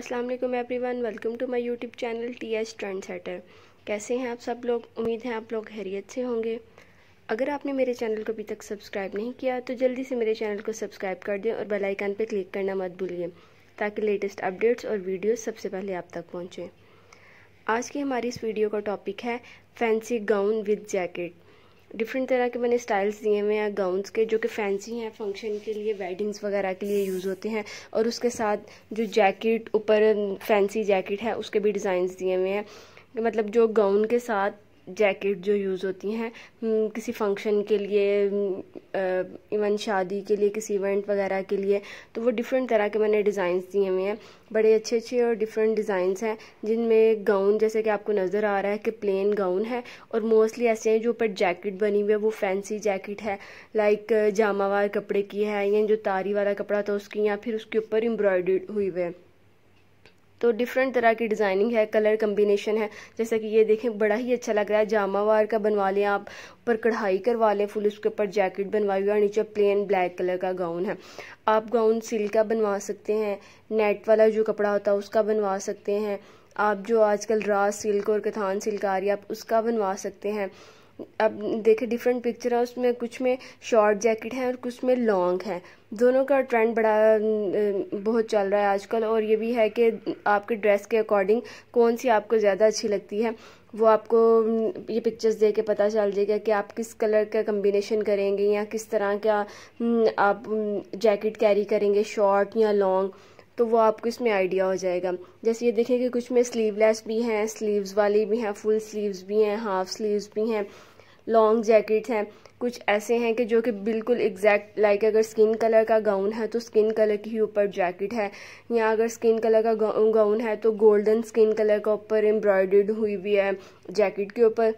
अस्सलाम वालेकुम one welcome to my YouTube channel T S trend setter कैसे हैं आप सब लोग उम्मीद है आप लोग खैरियत से होंगे अगर आपने मेरे चैनल को अभी तक सब्सक्राइब नहीं किया तो जल्दी से मेरे चैनल को सब्सक्राइब कर दें और बेल आइकन पर क्लिक करना मत भूलिए ताकि लेटेस्ट अपडेट्स और वीडियोस सबसे पहले आप तक पहुँचें आज की हमारी इस वीडियो का टॉपिक है fancy gown with jacket different तरह के मैंने स्टाइल्स दिए हुए हैं गाउन्स के जो कि फैंसी हैं फंक्शन के लिए वेडिंग्स वगैरह के लिए यूज़ होते हैं और उसके साथ जो जैकेट ऊपर फैंसी जैकेट है उसके भी डिज़ाइंस दिए हुए हैं मतलब जो गाउन के साथ जैकेट जो यूज़ होती हैं हम्म, किसी फंक्शन के लिए इवन हम्म, शादी के लिए किसी इवेंट वगैरह के लिए तो वो डिफरेंट तरह के मैंने डिज़ाइंस दिए हुए हैं बड़े अच्छे अच्छे और डिफरेंट डिज़ाइंस हैं जिनमें गाउन जैसे कि आपको नज़र आ रहा है कि प्लेन गाउन है और मोस्टली ऐसे हैं जो ऊपर जैकेट बनी हुई है वो फैंसी जैकेट है लाइक जामावार कपड़े की है या जो तारी वाला कपड़ा था उसकी या फिर उसके ऊपर एम्ब्रॉयड हुई हुए है तो डिफरेंट तरह की डिज़ाइनिंग है कलर कम्बिनेशन है जैसा कि ये देखें बड़ा ही अच्छा लग रहा है जामावार का बनवा लें आप ऊपर कढ़ाई करवा लें फुल उसके ऊपर जैकेट बनवाई और नीचे प्लेन ब्लैक कलर का गाउन है आप गाउन सिल्क का बनवा सकते हैं नेट वाला जो कपड़ा होता है उसका बनवा सकते हैं आप जो आजकल रास सिल्क और कथान सिल्क आ रही है आप उसका बनवा सकते हैं अब देखें डिफरेंट पिक्चर है उसमें कुछ में शॉर्ट जैकेट है और कुछ में लॉन्ग है दोनों का ट्रेंड बड़ा बहुत चल रहा है आजकल और ये भी है कि आपके ड्रेस के अकॉर्डिंग कौन सी आपको ज़्यादा अच्छी लगती है वो आपको ये पिक्चर्स देख के पता चल जाएगा कि आप किस कलर का कम्बिनेशन करेंगे या किस तरह का आप जैकेट कैरी करेंगे शॉर्ट या लॉन्ग तो वो आपको इसमें आइडिया हो जाएगा जैसे ये देखें कि कुछ में स्लीवलेस भी हैं स्लीव्स वाली भी हैं फुल स्लीव्स भी हैं हाफ स्लीव्स भी हैं लॉन्ग जैकेट हैं कुछ ऐसे हैं कि जो कि बिल्कुल एग्जैक्ट लाइक अगर स्किन कलर का गाउन है तो स्किन कलर की ही ऊपर जैकेट है या अगर स्किन कलर का गाउन है तो गोल्डन स्किन कलर का ऊपर एम्ब्रॉयडर्ड हुई भी है जैकेट के ऊपर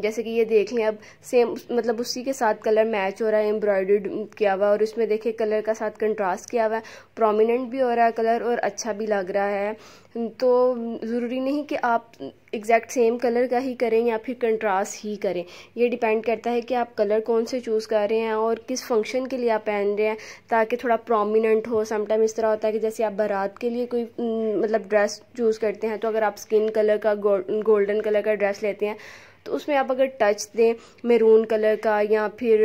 जैसे कि ये देख लें अब सेम मतलब उसी के साथ कलर मैच हो रहा है एम्ब्रॉयडर्ड किया हुआ और उसमें देखें कलर का साथ कंट्रास्ट किया हुआ है प्रोमिनेंट भी हो रहा है कलर और अच्छा भी लग रहा है तो ज़रूरी नहीं कि आप एग्जैक्ट सेम कलर का ही करें या फिर कंट्रास्ट ही करें ये डिपेंड करता है कि आप कलर कौन से चूज़ कर रहे हैं और किस फंक्शन के लिए आप पहन रहे हैं ताकि थोड़ा प्रोमिनेंट हो समटाइम इस तरह होता है कि जैसे आप बारात के लिए कोई मतलब ड्रेस चूज़ करते हैं तो अगर आप स्किन कलर का गोल्डन कलर का ड्रेस लेते हैं तो उसमें आप अगर टच दें मेरून कलर का या फिर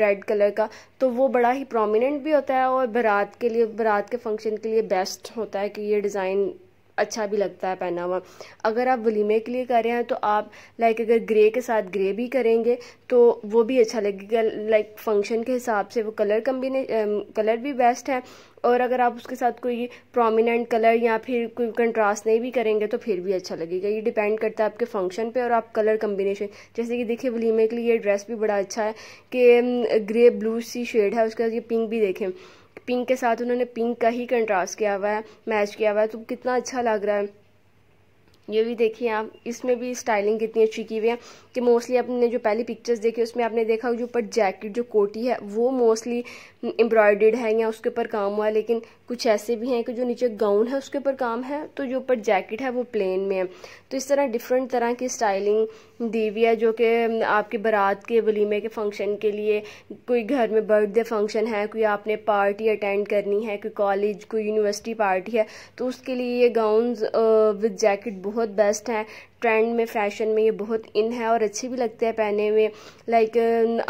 रेड कलर का तो वो बड़ा ही प्रोमिनेंट भी होता है और बारात के लिए बारात के फंक्शन के लिए बेस्ट होता है कि ये डिज़ाइन अच्छा भी लगता है पहना हुआ अगर आप वलीमे के लिए कर रहे हैं तो आप लाइक अगर ग्रे के साथ ग्रे भी करेंगे तो वो भी अच्छा लगेगा लाइक फंक्शन के हिसाब से वो कलर कम्बिने कलर भी बेस्ट है और अगर आप उसके साथ कोई प्रोमिनेंट कलर या फिर कोई कंट्रास्ट नहीं भी करेंगे तो फिर भी अच्छा लगेगा ये डिपेंड करता है आपके फंक्शन पे और आप कलर कम्बिनेशन जैसे कि देखिए वलीमे के लिए ये ड्रेस भी बड़ा अच्छा है कि ग्रे ब्लू सी शेड है उसके साथ ये पिंक भी देखें पिंक के साथ उन्होंने पिंक का ही कंट्रास्ट किया हुआ है मैच किया हुआ है तो कितना अच्छा लग रहा है ये भी देखिए आप इसमें भी स्टाइलिंग कितनी अच्छी की हुई है कि मोस्टली आपने जो पहली पिक्चर्स देखी उसमें आपने देखा जो ऊपर जैकेट जो कोटी है वो मोस्टली एम्ब्रॉयडर्ड है या उसके ऊपर काम हुआ है लेकिन कुछ ऐसे भी हैं कि जो नीचे गाउन है उसके ऊपर काम है तो जो ऊपर जैकेट है वो प्लेन में है तो इस तरह डिफरेंट तरह की स्टाइलिंग दी हुई है जो कि आपके बारात के वलीमे के फंक्शन के लिए कोई घर में बर्थडे फंक्शन है कोई आपने पार्टी अटेंड करनी है कोई कॉलेज कोई यूनिवर्सिटी पार्टी है तो उसके लिए ये गाउन विद जैकेट बहुत बेस्ट हैं ट्रेंड में फैशन में ये बहुत इन है और अच्छे भी लगते हैं पहने हुए लाइक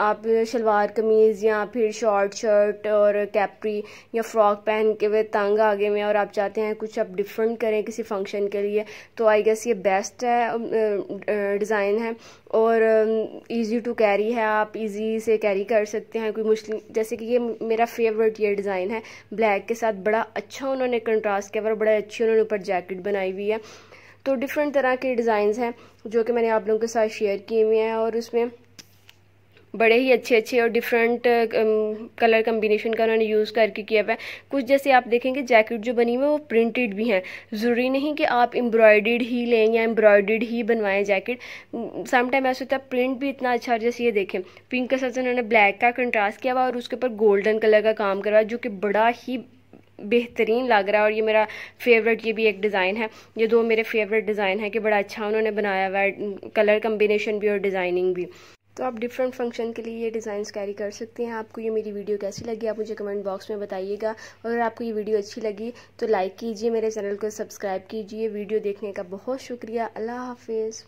आप शलवार कमीज़ या फिर शॉर्ट शर्ट और कैपरी या फ्रॉक पहन के हुए तंग आगे में और आप चाहते हैं कुछ आप डिफरेंट करें किसी फंक्शन के लिए तो आई गेस ये बेस्ट है डिज़ाइन है और इजी टू कैरी है आप इजी से कैरी कर सकते हैं कोई मुश्किल जैसे कि ये मेरा फेवरेट ये डिज़ाइन है ब्लैक के साथ बड़ा अच्छा उन्होंने कंट्रास्ट किया और बड़ा अच्छी उन्होंने ऊपर जैकेट बनाई हुई है तो डिफरेंट तरह के डिज़ाइंस हैं जो कि मैंने आप लोगों के साथ शेयर किए हुए हैं और उसमें बड़े ही अच्छे अच्छे और डिफरेंट कलर कम्बिनेशन का उन्होंने यूज़ करके किया हुआ है कुछ जैसे आप देखेंगे जैकेट जो बनी हुई है वो प्रिंटेड भी हैं ज़रूरी नहीं कि आप एम्ब्रॉयडर्ड ही लें या एम्ब्रॉयडर्ड ही बनवाएं जैकेट समटाइम ऐसा होता है प्रिंट भी इतना अच्छा जैसे ये देखें पिंक के साथ उन्होंने ब्लैक का कंट्रास्ट किया हुआ और उसके ऊपर गोल्डन कलर का काम करवाया जो कि बड़ा ही बेहतरीन लग रहा है और ये मेरा फेवरेट ये भी एक डिज़ाइन है ये दो मेरे फेवरेट डिज़ाइन है कि बड़ा अच्छा उन्होंने बनाया हुआ है कलर कम्बिनेशन भी और डिज़ाइनिंग भी तो आप डिफरेंट फंक्शन के लिए ये डिज़ाइन कैरी कर सकते हैं आपको ये मेरी वीडियो कैसी लगी आप मुझे कमेंट बॉक्स में बताइएगा और अगर आपको ये वीडियो अच्छी लगी तो लाइक कीजिए मेरे चैनल को सब्सक्राइब कीजिए वीडियो देखने का बहुत शुक्रिया अल्लाह हाफिज़